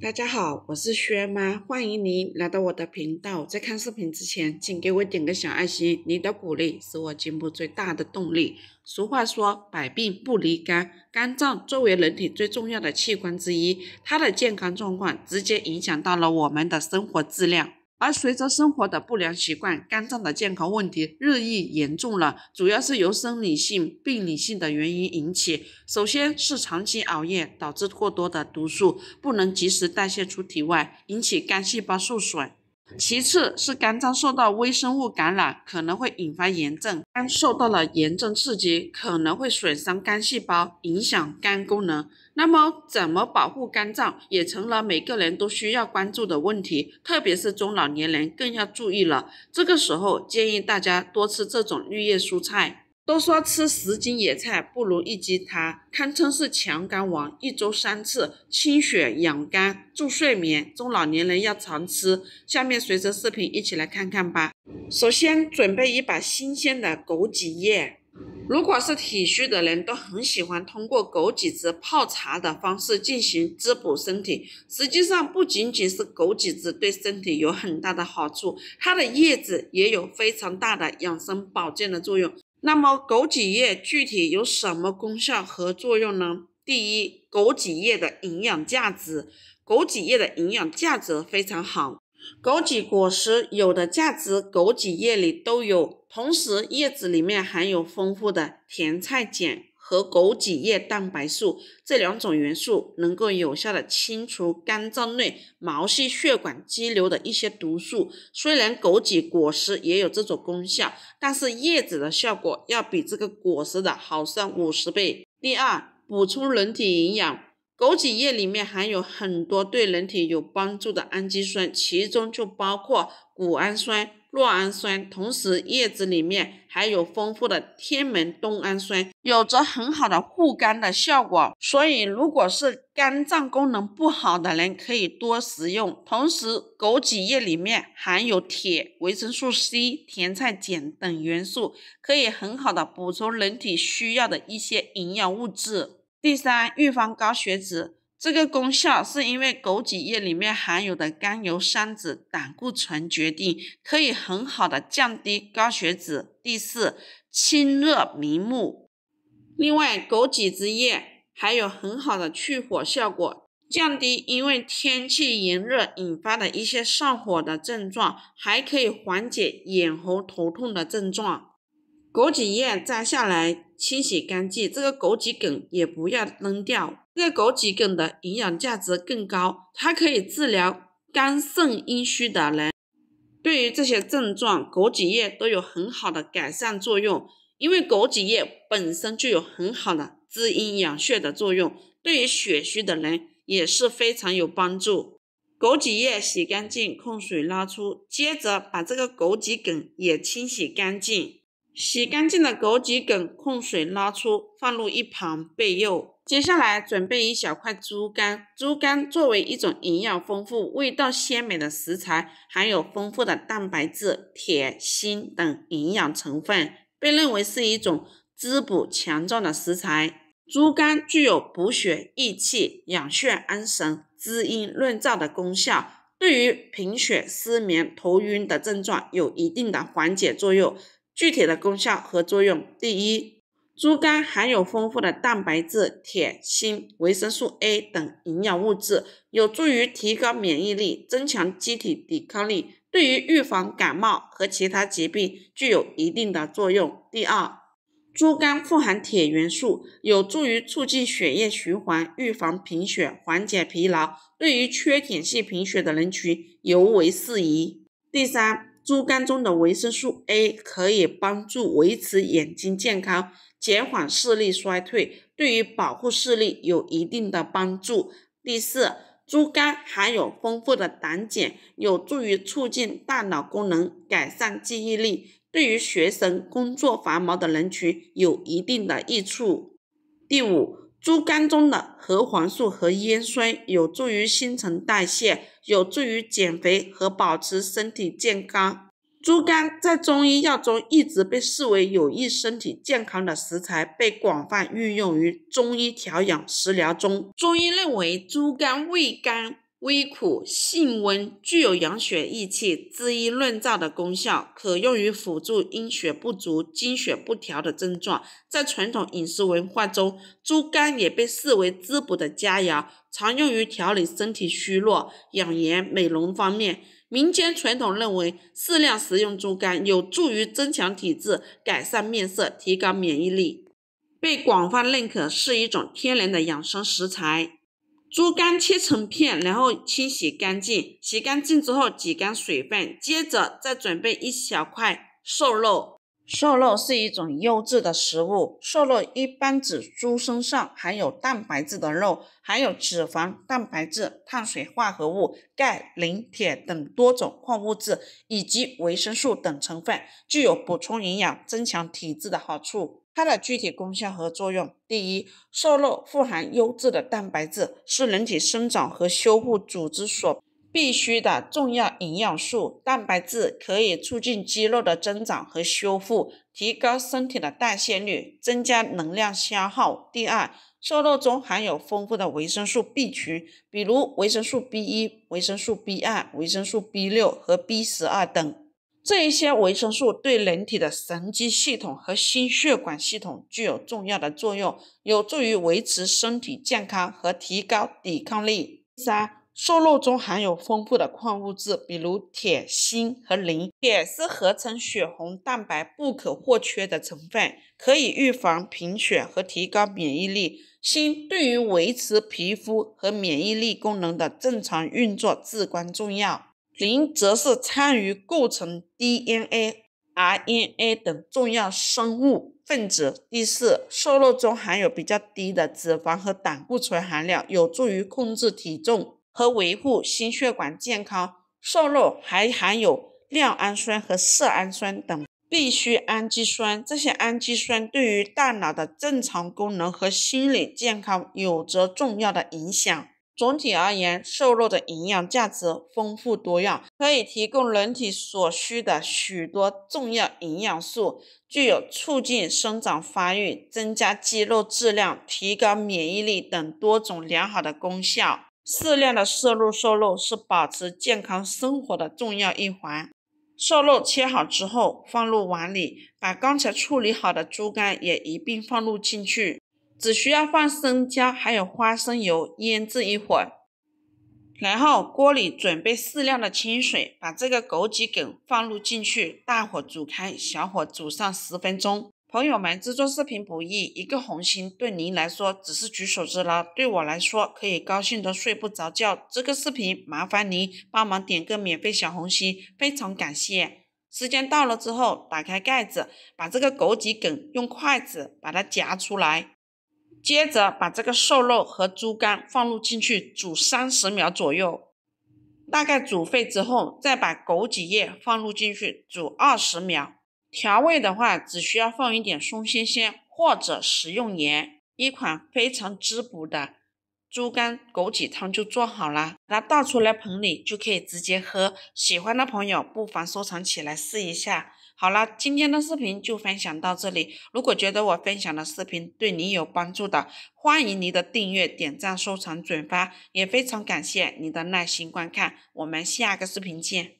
大家好，我是薛妈，欢迎您来到我的频道。在看视频之前，请给我点个小爱心，你的鼓励是我进步最大的动力。俗话说，百病不离肝，肝脏作为人体最重要的器官之一，它的健康状况直接影响到了我们的生活质量。而随着生活的不良习惯，肝脏的健康问题日益严重了，主要是由生理性、病理性的原因引起。首先是长期熬夜，导致过多的毒素不能及时代谢出体外，引起肝细胞受损。其次是肝脏受到微生物感染，可能会引发炎症。肝受到了炎症刺激，可能会损伤肝细胞，影响肝功能。那么，怎么保护肝脏，也成了每个人都需要关注的问题，特别是中老年人更要注意了。这个时候，建议大家多吃这种绿叶蔬菜。都说吃十斤野菜不如一斤它，堪称是强肝王。一周三次，清血养肝，助睡眠，中老年人要常吃。下面随着视频一起来看看吧。首先准备一把新鲜的枸杞叶，如果是体虚的人都很喜欢通过枸杞子泡茶的方式进行滋补身体。实际上不仅仅是枸杞子对身体有很大的好处，它的叶子也有非常大的养生保健的作用。那么，枸杞叶具体有什么功效和作用呢？第一，枸杞叶的营养价值，枸杞叶的营养价值非常好。枸杞果实有的价值，枸杞叶里都有。同时，叶子里面含有丰富的甜菜碱。和枸杞叶蛋白素这两种元素能够有效的清除肝脏内毛细血管积留的一些毒素。虽然枸杞果实也有这种功效，但是叶子的效果要比这个果实的好上五十倍。第二，补充人体营养，枸杞叶里面含有很多对人体有帮助的氨基酸，其中就包括谷氨酸。酪氨酸，同时叶子里面还有丰富的天门冬氨酸，有着很好的护肝的效果。所以，如果是肝脏功能不好的人，可以多食用。同时，枸杞叶里面含有铁、维生素 C、甜菜碱等元素，可以很好的补充人体需要的一些营养物质。第三，预防高血脂。这个功效是因为枸杞叶里面含有的甘油三酯、胆固醇决定，可以很好的降低高血脂。第四，清热明目。另外，枸杞子叶还有很好的去火效果，降低因为天气炎热引发的一些上火的症状，还可以缓解眼红、头痛的症状。枸杞叶摘下来清洗干净，这个枸杞梗也不要扔掉。这个枸杞根的营养价值更高，它可以治疗肝肾阴虚的人。对于这些症状，枸杞叶都有很好的改善作用。因为枸杞叶本身就有很好的滋阴养血的作用，对于血虚的人也是非常有帮助。枸杞叶洗干净，控水捞出，接着把这个枸杞梗也清洗干净。洗干净的枸杞梗控水捞出，放入一旁备用。接下来准备一小块猪肝。猪肝作为一种营养丰富、味道鲜美的食材，含有丰富的蛋白质、铁、锌等营养成分，被认为是一种滋补强壮的食材。猪肝具有补血、益气、养血、安神、滋阴润燥的功效，对于贫血、失眠、头晕的症状有一定的缓解作用。具体的功效和作用，第一。猪肝含有丰富的蛋白质、铁、锌、维生素 A 等营养物质，有助于提高免疫力，增强机体抵抗力，对于预防感冒和其他疾病具有一定的作用。第二，猪肝富含铁元素，有助于促进血液循环，预防贫血，缓解疲劳，对于缺铁性贫血的人群尤为适宜。第三，猪肝中的维生素 A 可以帮助维持眼睛健康。减缓视力衰退，对于保护视力有一定的帮助。第四，猪肝含有丰富的胆碱，有助于促进大脑功能，改善记忆力，对于学生、工作繁忙的人群有一定的益处。第五，猪肝中的核黄素和烟酸有助于新陈代谢，有助于减肥和保持身体健康。猪肝在中医药中一直被视为有益身体健康的食材，被广泛运用于中医调养食疗中。中医认为，猪肝味甘。微苦，性温，具有养血益气、滋阴润燥的功效，可用于辅助阴血不足、经血不调的症状。在传统饮食文化中，猪肝也被视为滋补的佳肴，常用于调理身体虚弱、养颜美容方面。民间传统认为，适量食用猪肝有助于增强体质、改善面色、提高免疫力，被广泛认可是一种天然的养生食材。猪肝切成片，然后清洗干净。洗干净之后挤干水分，接着再准备一小块瘦肉。瘦肉是一种优质的食物，瘦肉一般指猪身上含有蛋白质的肉，含有脂肪、蛋白质、碳水化合物、钙、磷、铁等多种矿物质以及维生素等成分，具有补充营养、增强体质的好处。它的具体功效和作用：第一，瘦肉富含优质的蛋白质，是人体生长和修复组织所必需的重要营养素。蛋白质可以促进肌肉的增长和修复，提高身体的代谢率，增加能量消耗。第二，瘦肉中含有丰富的维生素 B 群，比如维生素 B 一、维生素 B 二、维生素 B 六和 B 十二等。这一些维生素对人体的神经系统和心血管系统具有重要的作用，有助于维持身体健康和提高抵抗力。三，瘦肉中含有丰富的矿物质，比如铁、锌和磷。铁是合成血红蛋白不可或缺的成分，可以预防贫血和提高免疫力。锌对于维持皮肤和免疫力功能的正常运作至关重要。磷则是参与构成 DNA、RNA 等重要生物分子。第四，瘦肉中含有比较低的脂肪和胆固醇含量，有助于控制体重和维护心血管健康。瘦肉还含有亮氨酸和色氨酸等必需氨基酸，这些氨基酸对于大脑的正常功能和心理健康有着重要的影响。总体而言，瘦肉的营养价值丰富多样，可以提供人体所需的许多重要营养素，具有促进生长发育、增加肌肉质量、提高免疫力等多种良好的功效。适量的摄入瘦肉是保持健康生活的重要一环。瘦肉切好之后放入碗里，把刚才处理好的猪肝也一并放入进去。只需要放生姜，还有花生油腌制一会儿，然后锅里准备适量的清水，把这个枸杞梗放入进去，大火煮开，小火煮上十分钟。朋友们制作视频不易，一个红心对您来说只是举手之劳，对我来说可以高兴的睡不着觉。这个视频麻烦您帮忙点个免费小红心，非常感谢。时间到了之后，打开盖子，把这个枸杞梗用筷子把它夹出来。接着把这个瘦肉和猪肝放入进去煮三十秒左右，大概煮沸之后，再把枸杞叶放入进去煮二十秒。调味的话，只需要放一点松鲜鲜或者食用盐，一款非常滋补的。猪肝枸杞汤就做好了，那倒出来盆里就可以直接喝。喜欢的朋友不妨收藏起来试一下。好了，今天的视频就分享到这里。如果觉得我分享的视频对你有帮助的，欢迎你的订阅、点赞、收藏、转发，也非常感谢你的耐心观看。我们下个视频见。